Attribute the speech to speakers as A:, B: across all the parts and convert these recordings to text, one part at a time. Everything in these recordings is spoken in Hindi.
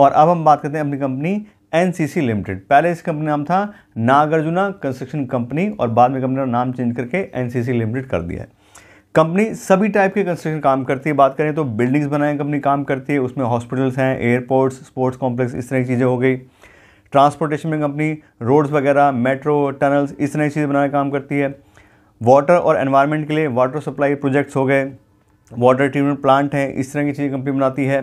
A: और अब हम बात करते हैं अपनी कंपनी एन लिमिटेड पहले इस कंपनी नाम था नागार्जुना कंस्ट्रक्शन कंपनी और बाद में कंपनी का नाम चेंज करके एन लिमिटेड कर दिया है कंपनी सभी टाइप के कंस्ट्रक्शन काम करती है बात करें तो बिल्डिंग्स बनाए कंपनी काम करती है उसमें हॉस्पिटल्स हैं एयरपोर्ट्स स्पोर्ट्स कॉम्प्लेक्स इस तरह की चीज़ें हो गई ट्रांसपोर्टेशन में कंपनी रोड्स वगैरह मेट्रो टनल्स इस तरह की चीज़ें बनाने काम करती है वाटर और एनवायरनमेंट के लिए वाटर सप्लाई प्रोजेक्ट्स हो गए वाटर ट्रीटमेंट प्लांट हैं इस तरह की चीज़ें कंपनी बनाती है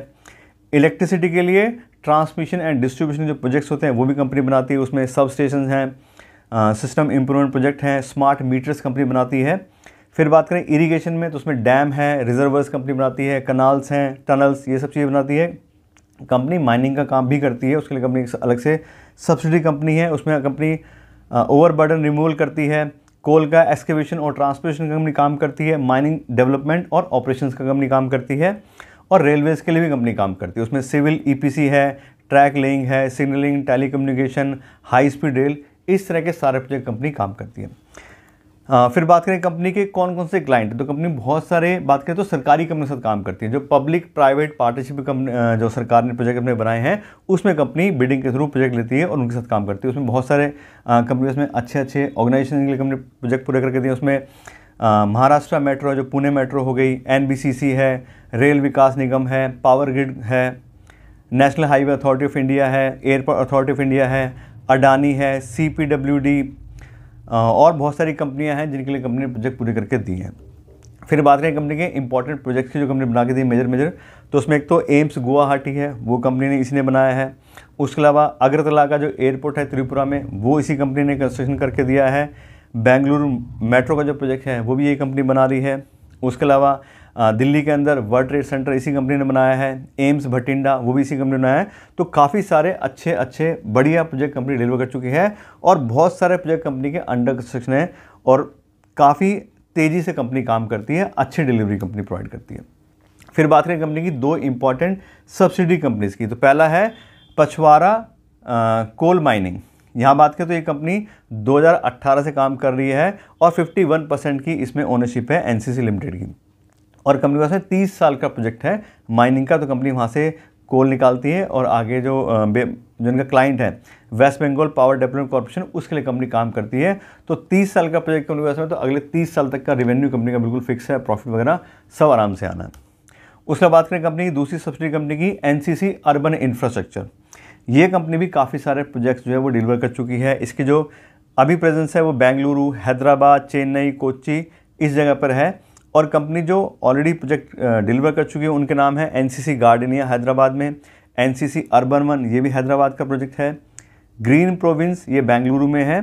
A: इलेक्ट्रिसिटी के लिए ट्रांसमिशन एंड डिस्ट्रीब्यूशन जो प्रोजेक्ट्स होते हैं वो भी कंपनी बनाती है उसमें सब स्टेशन हैं सिस्टम इम्प्रूवमेंट प्रोजेक्ट हैं स्मार्ट मीटर्स कंपनी बनाती है फिर बात करें इरिगेशन में तो उसमें डैम है रिजर्वर्स कंपनी बनाती है कनाल्स हैं टनल्स ये सब चीज़ें बनाती है कंपनी माइनिंग का काम भी करती है उसके लिए कंपनी अलग से सब्सिडी कंपनी है उसमें कंपनी ओवर बर्डन रिमूवल करती है कोल का एक्सकेवेशन और ट्रांसपोर्टेशन कंपनी काम करती है माइनिंग डेवलपमेंट और ऑपरेशंस का कंपनी काम करती है और रेलवेज़ के लिए भी कंपनी काम करती है उसमें सिविल ई e है ट्रैक लेइंग है signalling communication high speed rail इस तरह के सारे प्रोजेक्ट कंपनी काम करती है आ, फिर बात करें कंपनी के कौन कौन से क्लाइंट तो कंपनी बहुत सारे बात करें तो सरकारी कंपनी के साथ काम करती है जो पब्लिक प्राइवेट पार्टनरशिप कंपनी जो सरकार ने प्रोजेक्ट अपने बनाए हैं उसमें कंपनी बिडिंग के थ्रू प्रोजेक्ट लेती है और उनके साथ काम करती है उसमें बहुत सारे कंपनी उसमें अच्छे अच्छे ऑर्गेनाइजेशन के लिए कंपनी प्रोजेक्ट पूरे करके है उसमें महाराष्ट्र मेट्रो जो पुणे मेट्रो हो गई एनबीसीसी है रेल विकास निगम है पावर ग्रिड है national highway authority of India है एयरपोर्ट अथॉरिटी ऑफ इंडिया है अडानी है डी और बहुत सारी कंपनियां हैं जिनके लिए कंपनी ने प्रोजेक्ट पूरे करके दिए हैं फिर बात करें कंपनी के इंपॉर्टेंट प्रोजेक्ट्स की जो कंपनी बना के दी मेजर मेजर तो उसमें एक तो एम्स गुवाहाटी है वो कंपनी ने इसी ने बनाया है उसके अलावा अगरतला का जो एयरपोर्ट है त्रिपुरा में वो इसी कंपनी ने कंस्ट्रक्शन करके दिया है बेंगलुरु मेट्रो का जो प्रोजेक्ट है वो भी ये कंपनी बना रही है उसके अलावा दिल्ली के अंदर वर्ल्ड ट्रेड सेंटर इसी कंपनी ने बनाया है एम्स भटिंडा वो भी इसी कंपनी ने बनाया है तो काफ़ी सारे अच्छे अच्छे बढ़िया प्रोजेक्ट कंपनी डिलीवर कर चुकी है और बहुत सारे प्रोजेक्ट कंपनी के अंडर कंस्ट्रक्शन है और काफ़ी तेज़ी से कंपनी काम करती है अच्छी डिलीवरी कंपनी प्रोवाइड करती है फिर बात करें कंपनी की दो इंपॉर्टेंट सब्सिडी कंपनीज़ की तो पहला है पछवारा कोल माइनिंग यहाँ बात करें तो ये कंपनी 2018 से काम कर रही है और 51 परसेंट की इसमें ओनरशिप है एनसीसी लिमिटेड की और कंपनी के पास तीस साल का प्रोजेक्ट है माइनिंग का तो कंपनी वहाँ से कोल निकालती है और आगे जो जो इनका क्लाइंट है West Bengal power development corporation उसके लिए कंपनी काम करती है तो 30 साल का प्रोजेक्ट कंपनी वैसे में तो अगले 30 साल तक का रेवेन्यू कंपनी का बिल्कुल फिक्स है प्रॉफिट वगैरह सब आराम से आना है उसके बाद बात करें कंपनी की दूसरी सब्सिडी कंपनी की एनसीसी अर्बन इंफ्रास्ट्रक्चर ये कंपनी भी काफ़ी सारे प्रोजेक्ट्स जो है वो डिलीवर कर चुकी है इसके जो अभी प्रेजेंस है वो बेंगलुरु हैदराबाद चेन्नई कोची इस जगह पर है और कंपनी जो ऑलरेडी प्रोजेक्ट डिलीवर कर चुकी है उनके नाम है एन सी गार्डनिया हैदराबाद में एन सी अर्बन वन ये भी हैदराबाद का प्रोजेक्ट है ग्रीन प्रोविंस ये बेंगलुरु में है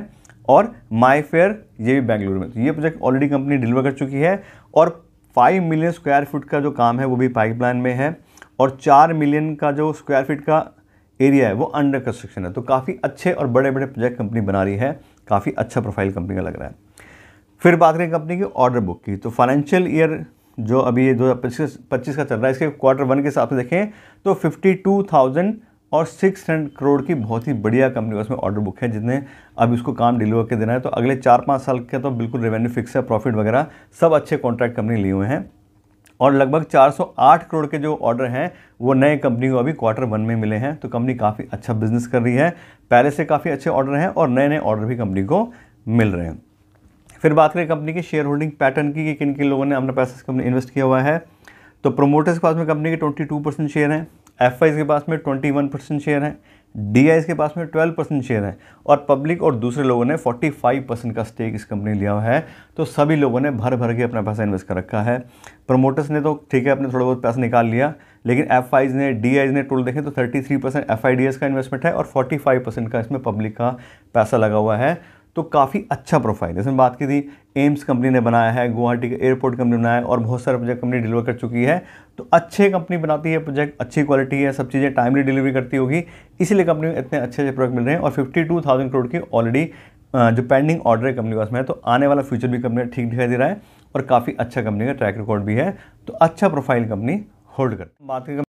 A: और माई फेयर ये भी बेंगलुरु में तो ये प्रोजेक्ट ऑलरेडी कंपनी डिलीवर कर चुकी है और फाइव मिलियन स्क्वायर फीट का जो काम है वो भी पाइपलाइन में है और चार मिलियन का जो स्क्वायर फीट का एरिया है वो अंडर कंस्ट्रक्शन है तो काफ़ी अच्छे और बड़े बड़े प्रोजेक्ट कंपनी बना रही है काफ़ी अच्छा प्रोफाइल कंपनी का लग रहा है फिर बात करें कंपनी की ऑर्डर बुक की तो फाइनेंशियल ईयर जो अभी ये दो हज़ार का चल रहा है इसके क्वार्टर वन के हिसाब से देखें तो फिफ्टी टू थाउजेंड और सिक्स हंड्रेड करोड़ की बहुत ही बढ़िया कंपनी का उसमें ऑर्डर बुक है जितने अभी उसको काम डिलीवर के देना है तो अगले चार पाँच साल का तो बिल्कुल रेवेन्यू फिक्स है प्रॉफिट वगैरह सब अच्छे कॉन्ट्रैक्ट कंपनी लिए हुए हैं और लगभग 408 करोड़ के जो ऑर्डर हैं वो नए कंपनी को अभी क्वार्टर वन में मिले हैं तो कंपनी काफ़ी अच्छा बिजनेस कर रही है पहले से काफ़ी अच्छे ऑर्डर हैं और नए नए ऑर्डर भी कंपनी को मिल रहे हैं फिर बात करें कंपनी के शेयर होल्डिंग पैटर्न की कि किन किन लोगों ने अपना पैसा कंपनी इन्वेस्ट किया हुआ है तो प्रोमोटर्स के पास में कंपनी के ट्वेंटी परसेंट शेयर हैं एफ के पास में ट्वेंटी परसेंट शेयर हैं डी के पास में 12 परसेंट शेयर है और पब्लिक और दूसरे लोगों ने 45 परसेंट का स्टेक इस कंपनी लिया हुआ है तो सभी लोगों ने भर भर के अपना पैसा इन्वेस्ट कर रखा है प्रमोटर्स ने तो ठीक है अपने थोड़ा बहुत पैसा निकाल लिया लेकिन एफ ने डी ने टोटल देखें तो 33 परसेंट एफ का इन्वेस्टमेंट है और 45 परसेंट का इसमें पब्लिक का पैसा लगा हुआ है तो काफ़ी अच्छा प्रोफाइल जैसे बात की थी एम्स कंपनी ने बनाया है गुवाहाटी के एयरपोर्ट कंपनी बनाया है और बहुत सारे प्रोजेक्ट कंपनी डिलीवर कर चुकी है तो अच्छे कंपनी बनाती है प्रोजेक्ट अच्छी क्वालिटी है सब चीज़ें टाइमली डिलीवरी करती होगी इसीलिए कंपनी में इतने अच्छे अच्छे प्रोडक्ट मिल रहे हैं और फिफ्टी टू थाउजेंड करोड़ की ऑलरेडी जो पेंडिंग ऑर्डर है कंपनी के पास में तो आने वाला फ्यूचर भी कंपनी ठीक दिखाई दे रहा है और काफ़ी अच्छा कंपनी का ट्रैक रिकॉर्ड भी है तो अच्छा प्रोफाइल कंपनी होल्ड कर बात करें